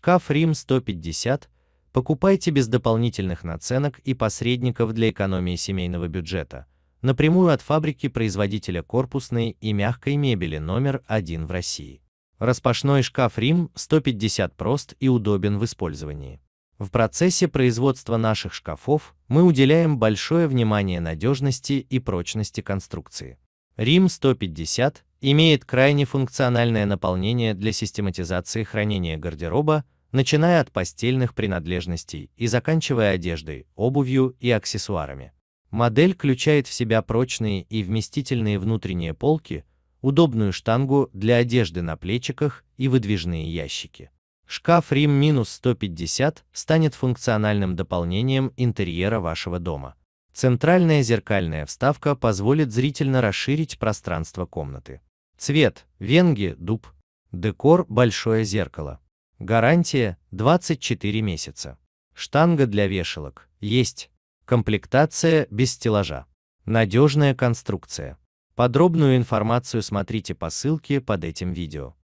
Шкаф Рим 150 покупайте без дополнительных наценок и посредников для экономии семейного бюджета, напрямую от фабрики-производителя корпусной и мягкой мебели номер один в России. Распашной шкаф Рим 150 прост и удобен в использовании. В процессе производства наших шкафов мы уделяем большое внимание надежности и прочности конструкции. Рим-150 имеет крайне функциональное наполнение для систематизации хранения гардероба, начиная от постельных принадлежностей и заканчивая одеждой, обувью и аксессуарами. Модель включает в себя прочные и вместительные внутренние полки, удобную штангу для одежды на плечиках и выдвижные ящики. Шкаф Рим-150 станет функциональным дополнением интерьера вашего дома. Центральная зеркальная вставка позволит зрительно расширить пространство комнаты. Цвет – венги, дуб. Декор – большое зеркало. Гарантия – 24 месяца. Штанга для вешалок – есть. Комплектация без стеллажа. Надежная конструкция. Подробную информацию смотрите по ссылке под этим видео.